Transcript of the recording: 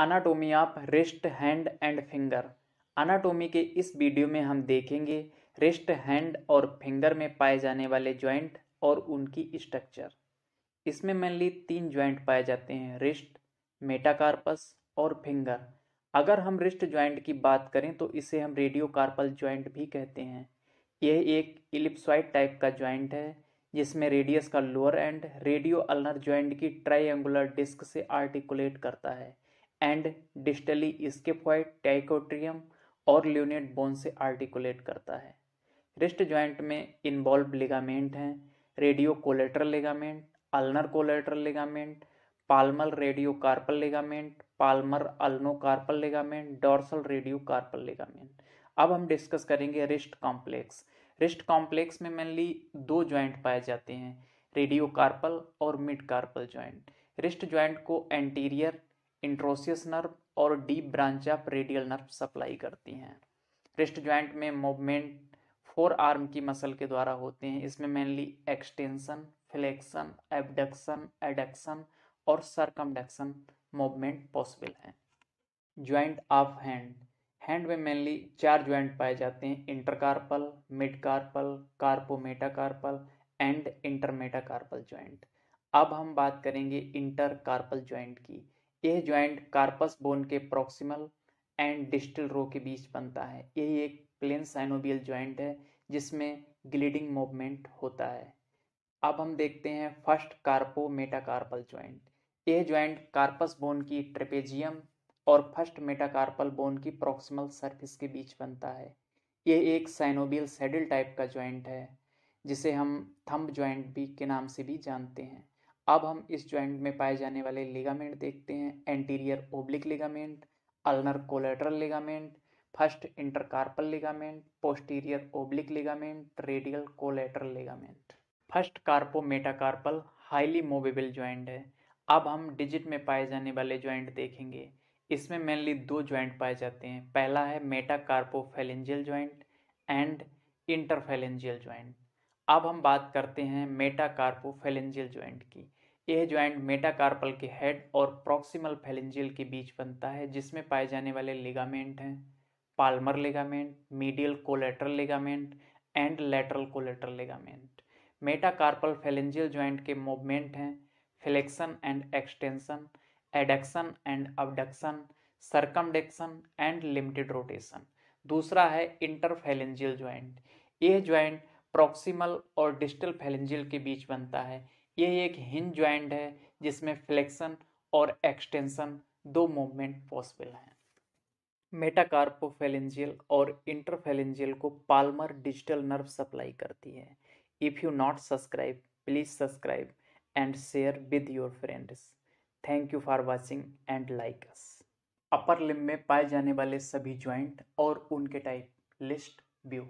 अनाटोमी of wrist hand and finger anatomy के इस video में हम देखेंगे रिस्ट हैंड और फिंगर में पाए जाने वाले ज्वाइंट और उनकी स्ट्रक्चर इसमें मेनली तीन ज्वाइंट पाए जाते हैं रिस्ट मेटाकार्पस और फिंगर अगर हम रिस्ट ज्वाइंट की बात करें तो इसे हम रेडियो कार्पल ज्वाइंट भी कहते हैं यह एक इलिप्सॉइड टाइप का ज्वाइंट है जिसमें रेडियस का lower end radio ulnar joint की ट्राइंगुलर डिस्क से आर्टिकुलेट करता है एंड डिस्टली इसके फॉइड टाइकोट्रियम और ल्यूनेट बोन से आर्टिकुलेट करता है रिस्ट ज्वाइंट में इन्वॉल्व लिगामेंट हैं radio collateral ligament ulnar collateral ligament palmal radio carpal ligament palmar ulno carpal ligament dorsal radio carpal ligament अब हम डिस्कस करेंगे रिस्ट कॉम्प्लेक्स रिस्ट कॉम्प्लेक्स में मेनली दो ज्वाइंट पाए जाते हैं रेडियो कार्पल और mid carpal joint wrist joint को एंटीरियर इंट्रोसियस नर्व और deep branch of radial nerve supply करती हैं रिस्ट ज्वाइंट में मूवमेंट फोर आर्म की मसल के द्वारा होते हैं इसमें mainly extension flexion abduction adduction और सरकमडक्शन मूवमेंट पॉसिबल हैं ज्वाइंट ऑफ हैंड हैंड में मेनली चार ज्वाइंट पाए जाते हैं intercarpal mid carpal carpometacarpal and intermetacarpal joint अब हम बात करेंगे इंटरकार्पल ज्वाइंट की यह ज्वाइंट कार्पस बोन के प्रोक्सीमल एंड डिस्टल रो के बीच बनता है यही एक प्लेन साइनोबियल ज्वाइंट है जिसमें ग्लीडिंग मूवमेंट होता है अब हम देखते हैं फर्स्ट कार्पो मेटाकार्पल ज्वाइंट यह ज्वाइंट कार्पस बोन की ट्रेपेजियम और फर्स्ट मेटाकार्पल बोन की प्रोक्सीमल सर्फिस के बीच बनता है यह एक साइनोबियल सेडल टाइप का ज्वाइंट है जिसे हम थंब ज्वाइंट भी के नाम से भी जानते हैं अब हम इस जॉइंट में पाए जाने वाले लिगामेंट देखते हैं anterior oblique ligament ulnar collateral ligament first intercarpal ligament posterior oblique ligament radial collateral ligament first carpometacarpal highly movable joint है अब हम डिजिट में पाए जाने वाले ज्वाइंट देखेंगे इसमें मेनली दो ज्वाइंट पाए जाते हैं पहला है phalangeal joint and interphalangeal joint अब हम बात करते हैं फेलेंजियल ज्वाइंट की यह ज्वाइंट मेटाकार्पल के हेड और प्रॉक्सिमल फेलेंजियल के बीच बनता है जिसमें पाए जाने वाले लिगामेंट हैं palmar ligament medial collateral ligament and lateral collateral ligament metacarpal phalangeal joint के मूवमेंट हैं flexion and extension adduction and abduction circumduction and limited rotation दूसरा है इंटरफेलेंजियल ज्वाइंट यह ज्वाइंट प्रॉक्सिमल और डिस्टल फेलेंजियल के बीच बनता है ये एक हिंज ज्वाइंट है जिसमें फ्लेक्शन और एक्सटेंशन दो मूवमेंट पॉसिबल हैं मेटाकार्पोफेलेंजियल और इंटरफेलेंजियल को पाल्मर डिजिटल नर्व सप्लाई करती है if you not subscribe please subscribe and share with your friends thank you for watching and like us upper limb में पाए जाने वाले सभी ज्वाइंट और उनके टाइप लिस्ट व्यू